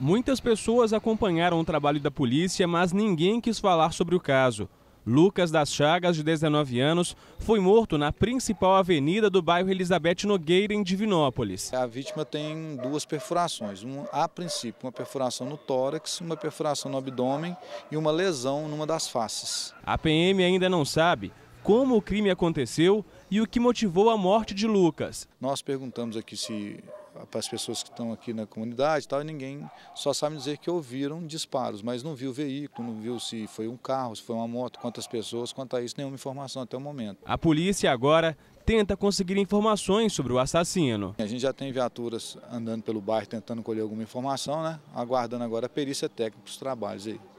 Muitas pessoas acompanharam o trabalho da polícia, mas ninguém quis falar sobre o caso. Lucas das Chagas, de 19 anos, foi morto na principal avenida do bairro Elizabeth Nogueira, em Divinópolis. A vítima tem duas perfurações, a princípio uma perfuração no tórax, uma perfuração no abdômen e uma lesão numa das faces. A PM ainda não sabe como o crime aconteceu e o que motivou a morte de Lucas. Nós perguntamos aqui se para as pessoas que estão aqui na comunidade e tal, e ninguém só sabe dizer que ouviram disparos, mas não viu o veículo, não viu se foi um carro, se foi uma moto, quantas pessoas, quanto a isso, nenhuma informação até o momento. A polícia agora tenta conseguir informações sobre o assassino. A gente já tem viaturas andando pelo bairro tentando colher alguma informação, né? Aguardando agora a perícia técnica para os trabalhos aí.